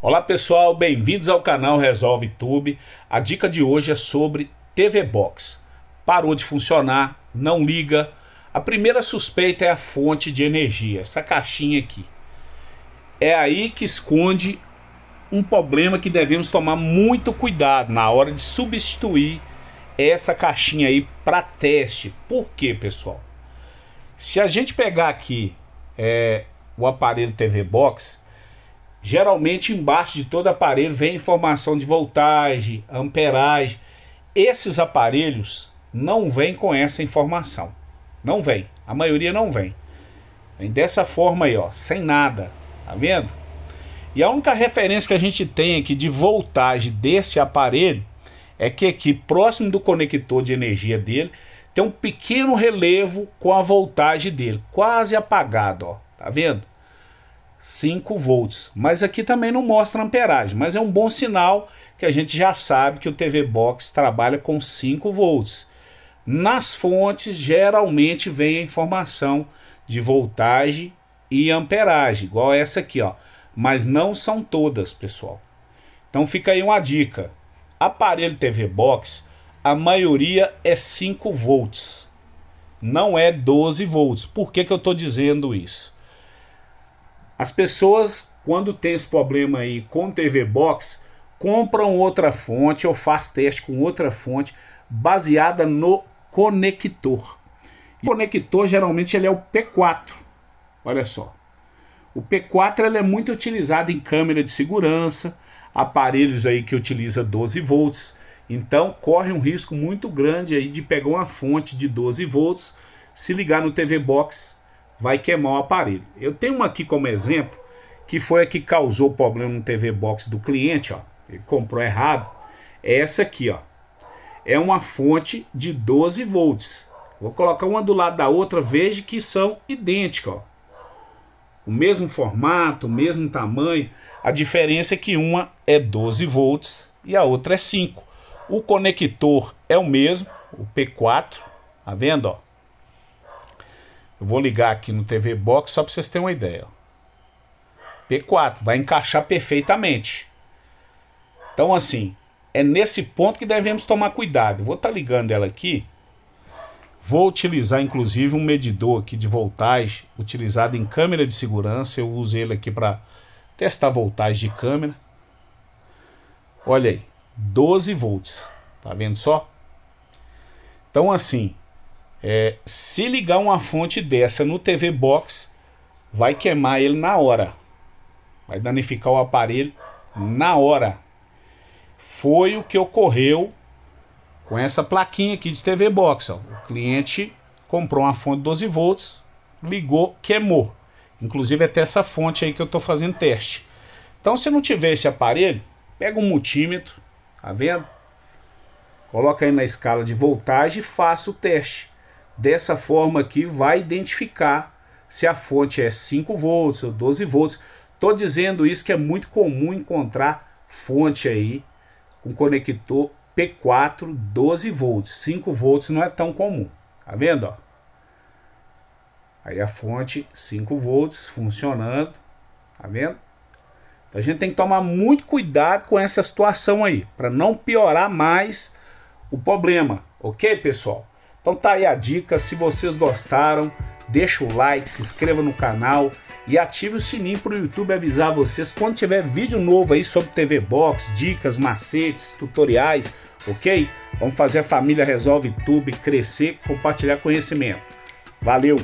Olá pessoal, bem-vindos ao canal Resolve Tube. A dica de hoje é sobre TV Box. Parou de funcionar, não liga. A primeira suspeita é a fonte de energia, essa caixinha aqui. É aí que esconde um problema que devemos tomar muito cuidado na hora de substituir essa caixinha aí para teste. Por quê, pessoal? Se a gente pegar aqui é, o aparelho TV Box, Geralmente embaixo de todo aparelho vem informação de voltagem, amperagem. Esses aparelhos não vêm com essa informação. Não vem. A maioria não vem. Vem dessa forma aí, ó, sem nada. Tá vendo? E a única referência que a gente tem aqui de voltagem desse aparelho é que aqui próximo do conector de energia dele tem um pequeno relevo com a voltagem dele, quase apagado, ó. Tá vendo? 5 volts. Mas aqui também não mostra amperagem, mas é um bom sinal que a gente já sabe que o TV Box trabalha com 5 volts. Nas fontes geralmente vem a informação de voltagem e amperagem, igual essa aqui, ó. Mas não são todas, pessoal. Então fica aí uma dica. Aparelho TV Box, a maioria é 5 volts. Não é 12 volts. Por que, que eu estou dizendo isso? As pessoas, quando tem esse problema aí com TV Box, compram outra fonte ou faz teste com outra fonte baseada no conector. E o conector geralmente ele é o P4. Olha só. O P4 ele é muito utilizado em câmera de segurança, aparelhos aí que utiliza 12 volts. Então corre um risco muito grande aí de pegar uma fonte de 12 volts, se ligar no TV Box vai queimar o aparelho. Eu tenho uma aqui como exemplo, que foi a que causou o problema no TV Box do cliente, ó. Ele comprou errado. É essa aqui, ó. É uma fonte de 12 volts. Vou colocar uma do lado da outra, veja que são idênticas, ó. O mesmo formato, o mesmo tamanho. A diferença é que uma é 12 volts e a outra é 5. O conector é o mesmo, o P4, tá vendo, ó? Eu vou ligar aqui no TV Box só para vocês terem uma ideia. P4 vai encaixar perfeitamente. Então assim, é nesse ponto que devemos tomar cuidado. Vou estar tá ligando ela aqui. Vou utilizar inclusive um medidor aqui de voltagem utilizado em câmera de segurança. Eu uso ele aqui para testar voltagem de câmera. Olha aí, 12 volts. Tá vendo só? Então assim, é, se ligar uma fonte dessa no TV Box, vai queimar ele na hora. Vai danificar o aparelho na hora. Foi o que ocorreu com essa plaquinha aqui de TV Box. Ó. O cliente comprou uma fonte 12 volts, ligou, queimou. Inclusive é até essa fonte aí que eu estou fazendo teste. Então se não tiver esse aparelho, pega um multímetro, tá vendo? Coloca aí na escala de voltagem e faça o teste. Dessa forma aqui vai identificar se a fonte é 5 volts ou 12 volts. Tô dizendo isso que é muito comum encontrar fonte aí com conector P4 12 volts. 5 volts não é tão comum. Tá vendo, ó? Aí a fonte 5 volts funcionando, tá vendo? Então a gente tem que tomar muito cuidado com essa situação aí, para não piorar mais o problema, OK, pessoal? Então tá aí a dica, se vocês gostaram, deixa o like, se inscreva no canal e ative o sininho para o YouTube avisar vocês quando tiver vídeo novo aí sobre TV Box, dicas, macetes, tutoriais, ok? Vamos fazer a família Resolve YouTube crescer, compartilhar conhecimento. Valeu!